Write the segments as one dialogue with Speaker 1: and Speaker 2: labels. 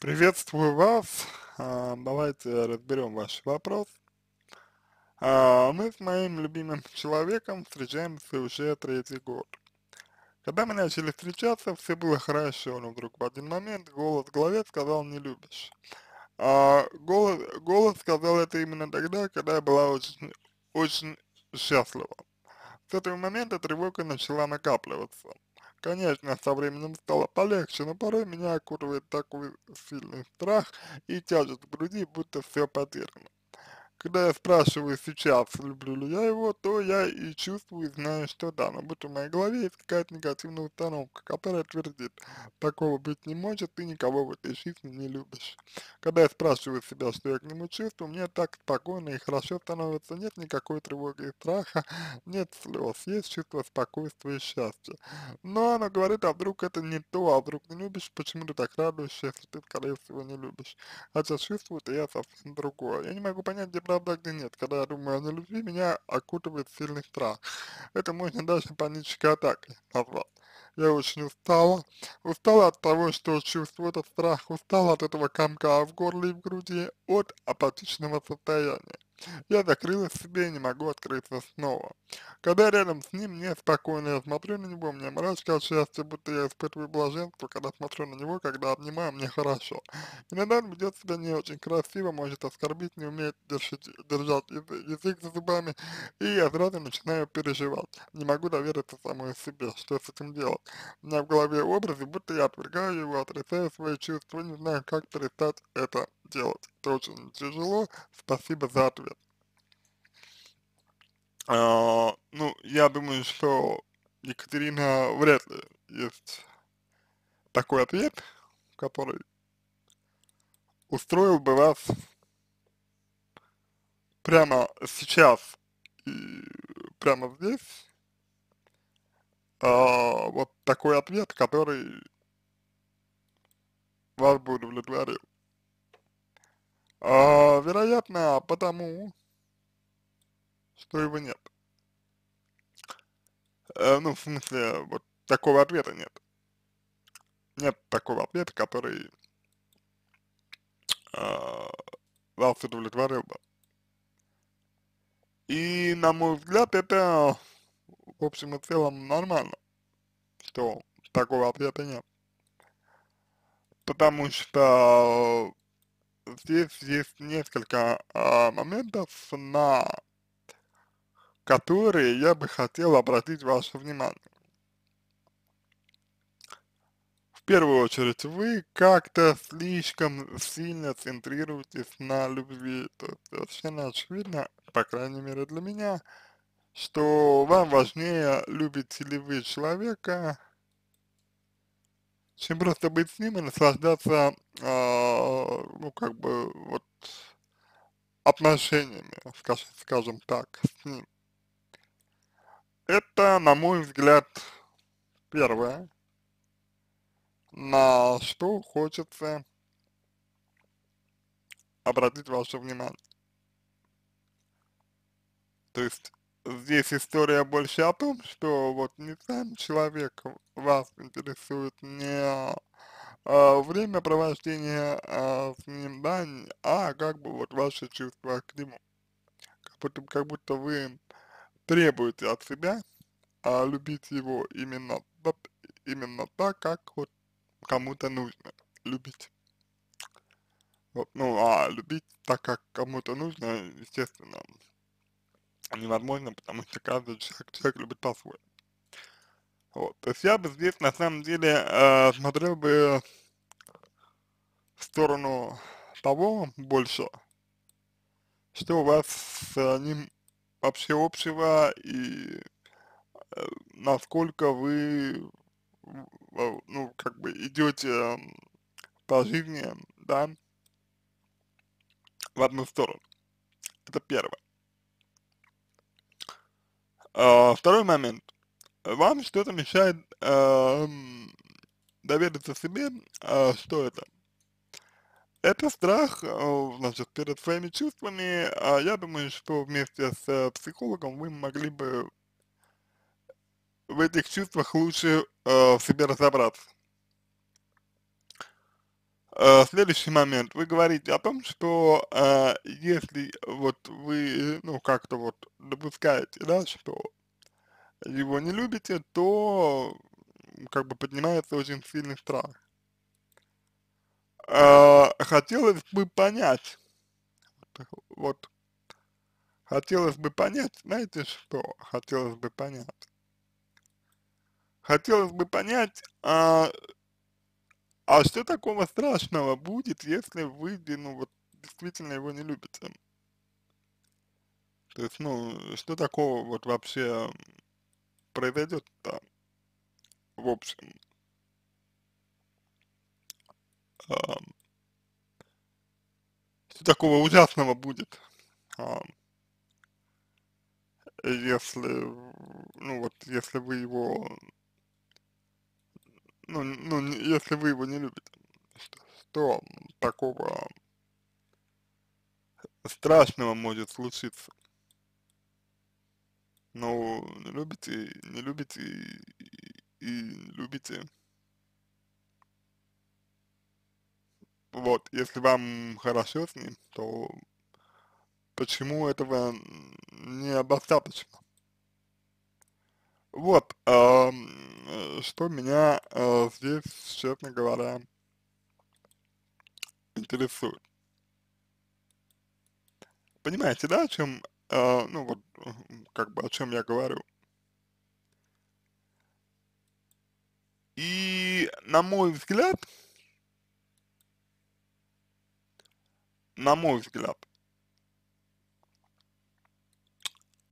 Speaker 1: Приветствую вас. А, давайте разберем ваш вопрос. А, мы с моим любимым человеком встречаемся уже третий год. Когда мы начали встречаться, все было хорошо, но вдруг в один момент голос в голове сказал «не любишь». А голос, голос сказал это именно тогда, когда я была очень, очень счастлива. С этого момента тревога начала накапливаться. Конечно, со временем стало полегче, но порой меня окутывает такой сильный страх и тяжесть в груди, будто все потеряно. Когда я спрашиваю сейчас, люблю ли я его, то я и чувствую, знаю, что да, но будто в моей голове есть какая-то негативная установка, которая твердит, такого быть не может, ты никого в этой жизни не любишь. Когда я спрашиваю себя, что я к нему чувствую, мне так спокойно и хорошо становится, нет никакой тревоги и страха, нет слез, есть чувство спокойствия и счастья. Но она говорит, а вдруг это не то, а вдруг не любишь, почему ты так радуешься, если ты, скорее всего, не любишь. Хотя чувствую-то я совсем другое. Я не могу понять, где правда, где нет. Когда я думаю о нелюбви, меня окутывает сильный страх. Это можно даже панической атакой назвать. Я очень устала. Устала от того, что чувствую этот страх. Устала от этого комка в горле и в груди, от апатичного состояния. Я закрылась в себе и не могу открыться снова. Когда рядом с ним, мне спокойно, я смотрю на него, мне мрачка от счастья, будто я испытываю блаженство, когда смотрю на него, когда обнимаю, мне хорошо. Иногда он ведет себя не очень красиво, может оскорбить, не умеет держать, держать язык за зубами, и я сразу начинаю переживать. Не могу довериться самой себе, что с этим делать. У меня в голове образы, будто я отвергаю его, отрицаю свои чувства, не знаю, как перестать это делать. Это очень тяжело. Спасибо за ответ. А, ну, я думаю, что Екатерина вряд ли есть такой ответ, который устроил бы вас прямо сейчас и прямо здесь. А, вот такой ответ, который вас бы удовлетворил. А, вероятно, потому, что его нет. А, ну, в смысле, вот такого ответа нет. Нет такого ответа, который а, вас удовлетворил бы. И, на мой взгляд, это, в общем и целом, нормально, что такого ответа нет. Потому что здесь есть несколько а, моментов, на которые я бы хотел обратить ваше внимание. В первую очередь, вы как-то слишком сильно центрируетесь на любви. То есть совершенно очевидно, по крайней мере для меня, что вам важнее, любите ли вы человека, чем просто быть с ним и наслаждаться, э, ну, как бы, вот, отношениями, скажем, скажем так, с ним. Это, на мой взгляд, первое, на что хочется обратить ваше внимание. То есть здесь история больше о том, что вот не сам человек вас интересует, не а, время провождения а, с ним, да, а как бы вот ваши чувства к нему. Как будто, как будто вы требуете от себя а, любить его именно, именно так, как вот кому-то нужно любить. Вот, ну, а любить так, как кому-то нужно, естественно, невозможно, потому что каждый человек, человек любит по-своему. Вот. То есть я бы здесь на самом деле э, смотрел бы в сторону того больше, что у вас с э, ним вообще общего и э, насколько вы э, ну, как бы идете э, по жизни, да, в одну сторону. Это первое. Э, второй момент. Вам что-то мешает эм, довериться себе, э, что это? Это страх, э, значит, перед своими чувствами, а я думаю, что вместе с психологом вы могли бы в этих чувствах лучше э, в себе разобраться. Э, следующий момент. Вы говорите о том, что э, если вот вы, ну, как-то вот допускаете, да, что его не любите, то как бы поднимается очень сильный страх. Э, хотелось бы понять, вот, хотелось бы понять, знаете что, хотелось бы понять. Хотелось бы понять, а, а что такого страшного будет, если вы, ну, вот, действительно его не любите? То есть, ну, что такого вот вообще произойдет-то, в общем? А, что такого ужасного будет, а, если, ну, вот, если вы его ну, ну, если вы его не любите, что, что такого страшного может случиться? Ну, не любите, не любите и, и не любите. Вот, если вам хорошо с ним, то почему этого не недостаточно? Вот, э, что меня э, здесь, честно говоря, интересует. Понимаете, да, о чем, э, ну вот, как бы о чем я говорю? И, на мой взгляд, на мой взгляд,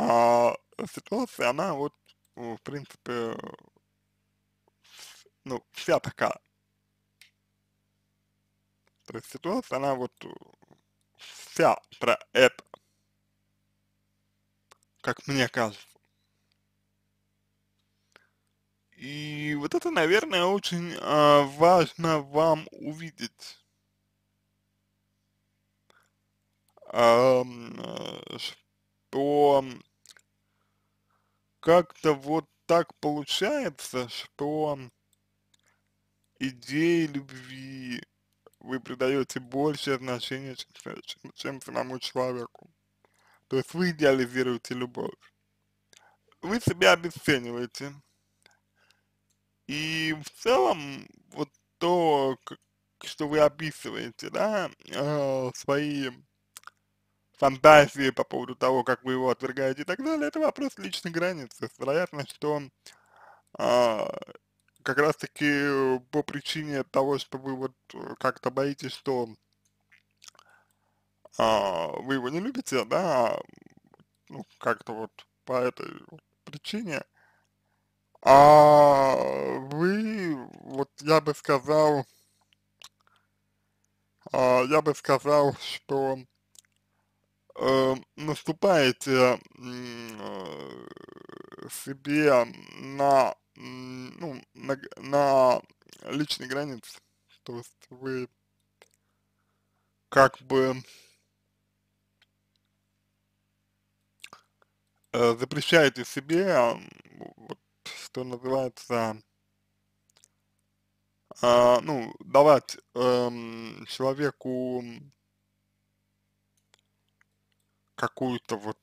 Speaker 1: а, ситуация, она вот ну, в принципе ну, вся такая То есть ситуация, она вот э, вся про это, как мне кажется. И вот это, наверное, очень э, важно вам увидеть, э, что как-то вот так получается, что идеи любви вы придаете больше значения, чем, чем, чем самому человеку. То есть вы идеализируете любовь. Вы себя обесцениваете. И в целом, вот то, что вы описываете, да, э, свои фантазии по поводу того, как вы его отвергаете и так далее, это вопрос личных границ. Вероятно, что а, как раз-таки э, по причине того, что вы вот э, как-то боитесь, что а, вы его не любите, да, а, ну, как-то вот по этой причине, а вы, вот я бы сказал, а, я бы сказал, что Э, наступаете э, э, себе на, ну, на, на личные границы, то есть вы как бы запрещаете себе, вот, что называется, э, ну, давать э, человеку какую-то вот,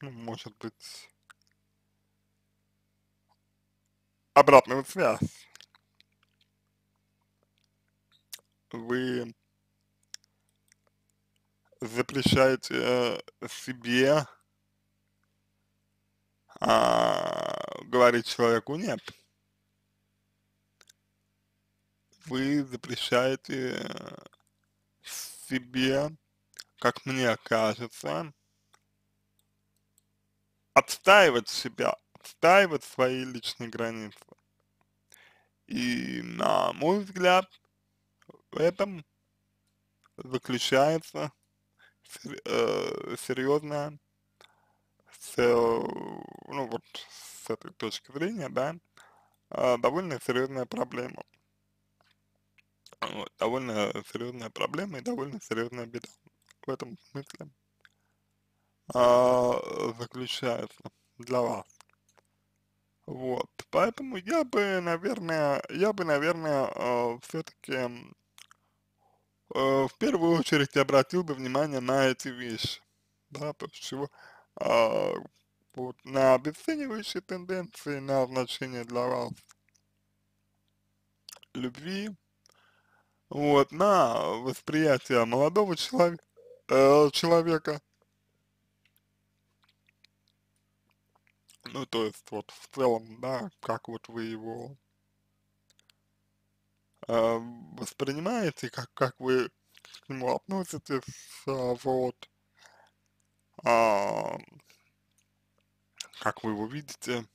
Speaker 1: ну, может быть, обратную связь. Вы запрещаете э, себе а, говорить человеку нет. Вы запрещаете э, себе, как мне кажется, отстаивать себя, отстаивать свои личные границы. И, на мой взгляд, в этом заключается э, серьезная, с, ну вот с этой точки зрения, да, э, довольно серьезная проблема. довольно серьезная проблема и довольно серьезная беда в этом смысле э, заключается для вас. Вот, поэтому я бы, наверное, я бы, наверное, э, все-таки э, в первую очередь обратил бы внимание на эти вещи, да, то чего, э, вот, на обесценивающие тенденции, на значение для вас любви, вот, на восприятие молодого человека, э, человека, Ну, то есть, вот в целом, да, как вот вы его э, воспринимаете, как, как вы к нему относитесь, э, вот, э, как вы его видите,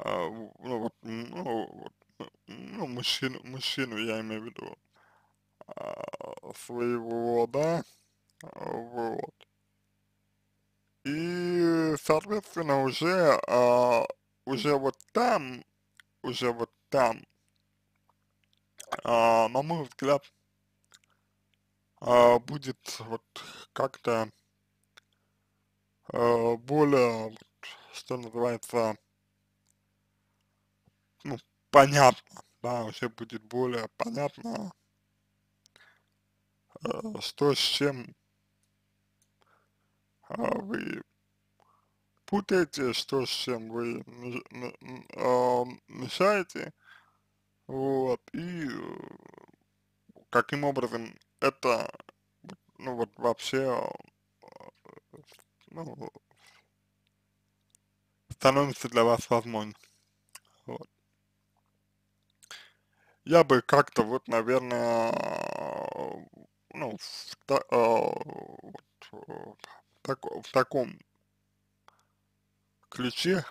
Speaker 1: э, ну, вот, ну, вот, ну, мужчину, мужчину я имею в виду, э, своего, да, вот и, соответственно, уже, а, уже вот там, уже вот там, а, на мой взгляд, а, будет вот как-то а, более, что называется, ну, понятно, да, уже будет более понятно, а, что с чем а вы путаете, что с чем вы а, мешаете, вот, и каким образом это, ну вот вообще, а, ну, становится для вас возможным. Вот. Я бы как-то вот, наверное, ну, в, так, в таком ключе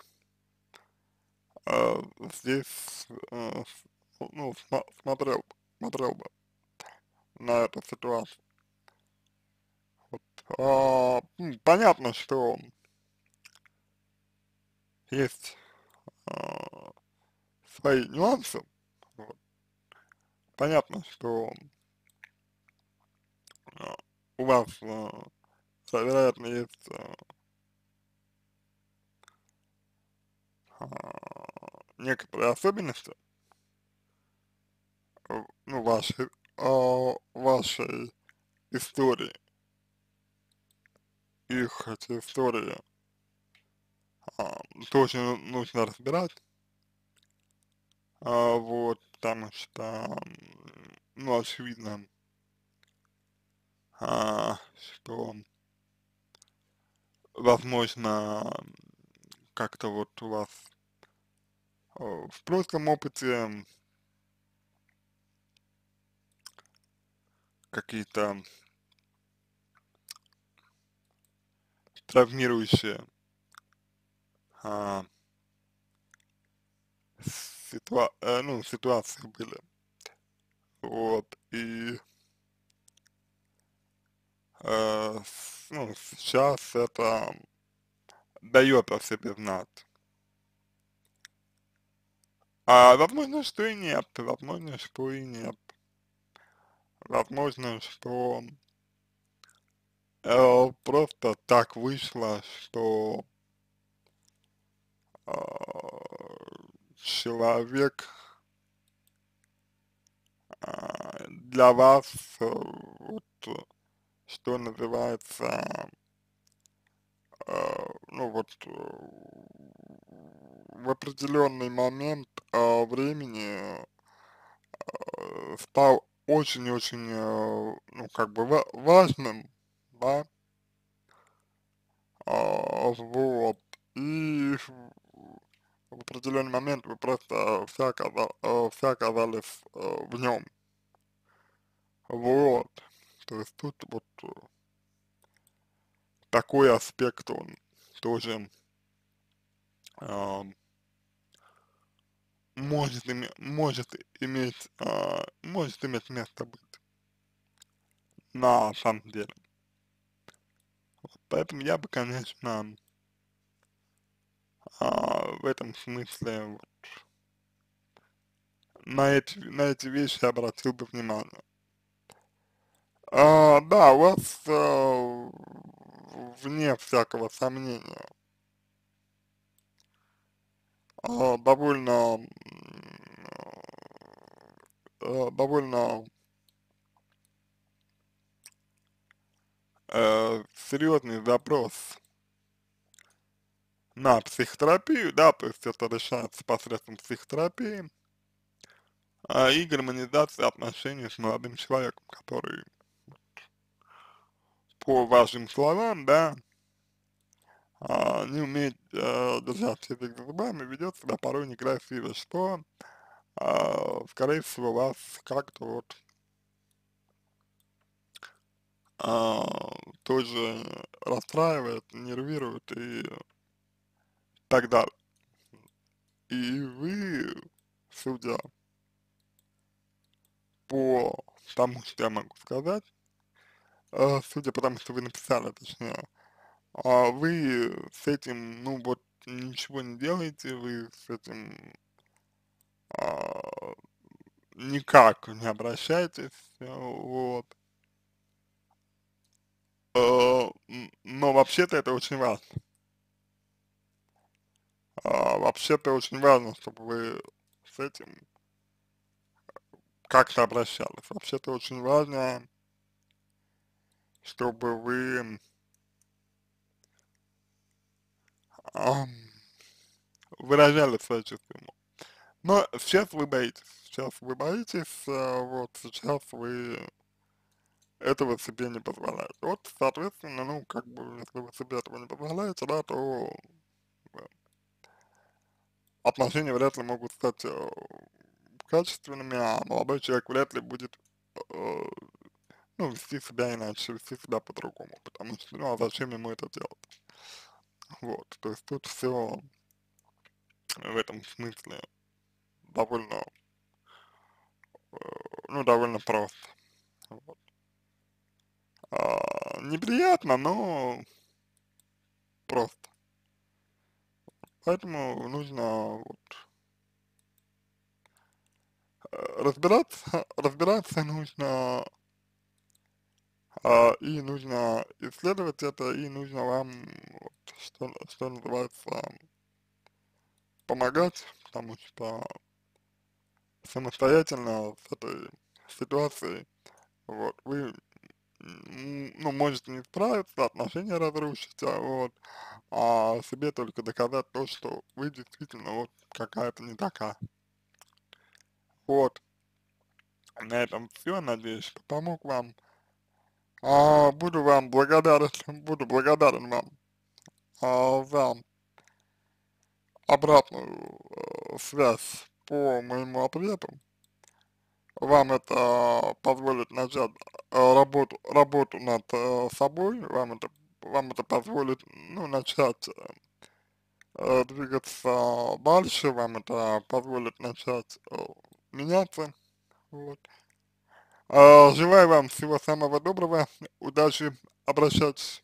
Speaker 1: э, здесь э, ну, смотрел, смотрел бы на эту ситуацию. Вот, а, понятно, что есть а, свои нюансы. Вот. Понятно, что а, у вас а, Совершенно нет. А, а, некоторые особенности э, ну, вашей, о, а, вашей истории. Их эти истории а, точно нужно разбирать. А, вот, потому что, ну, очевидно, а, что возможно, как-то вот у вас э, в прошлом опыте какие-то травмирующие а, ситуа э, ну, ситуации были. Вот, и э, ну, сейчас это дает о себе знать. А возможно, что и нет, возможно, что и нет. Возможно, что э, просто так вышло, что э, человек э, для вас э, вот, что называется, э, ну вот, э, в определенный момент э, времени э, стал очень-очень, э, ну, как бы важным, да, э, вот, и в определенный момент вы просто все, оказал, э, все оказались э, в нем. Вот. То есть тут вот э, такой аспект, он тоже э, может, име, может иметь, э, может иметь место быть на самом деле. Вот, поэтому я бы, конечно, а, в этом смысле вот, на эти на эти вещи обратил бы внимание. А, да, у вас а, вне всякого сомнения а, довольно э, довольно а, серьезный запрос на психотерапию, да, то есть это решается посредством психотерапии а, и гармонизации отношений с молодым человеком, который по вашим словам, да, а, не уметь а, э, держать язык за зубами, ведет себя порой некрасиво, что, а, скорее всего, вас как-то вот а, тоже расстраивает, нервирует и так далее. И вы, судя по тому, что я могу сказать, Э, судя по тому, что вы написали, точнее, а вы с этим, ну вот, ничего не делаете, вы с этим а, никак не обращаетесь, вот. Э, но вообще-то это очень важно. А, вообще-то очень важно, чтобы вы с этим э, как-то обращались. Вообще-то очень важно чтобы вы эм, выражали свои чувства ему. Но сейчас вы боитесь, сейчас вы боитесь, э, вот сейчас вы этого себе не позволяете. Вот, соответственно, ну, как бы, если вы себе этого не позволяете, да, то э, отношения вряд ли могут стать э, качественными, а молодой человек вряд ли будет э, ну, вести себя иначе, вести себя по-другому, потому что, ну, а зачем ему это делать? Вот, то есть тут все в этом смысле довольно, э, ну, довольно просто. Вот. А, неприятно, но просто. Поэтому нужно вот, э, разбираться, разбираться нужно а, и нужно исследовать это, и нужно вам, вот, что, что называется, помогать, потому что самостоятельно с этой ситуацией, вот, вы, ну, можете не справиться, отношения разрушить, а вот, а себе только доказать то, что вы действительно вот какая-то не такая. Вот. На этом все. Надеюсь, помог вам. А, буду вам благодарен, буду благодарен вам а, за обратную а, связь по моему ответу. Вам это позволит начать э, работу, работу над а, собой, вам это, вам это позволит, ну, начать а, двигаться дальше, вам это позволит начать а, меняться, вот. А, желаю вам всего самого доброго, удачи, обращайтесь.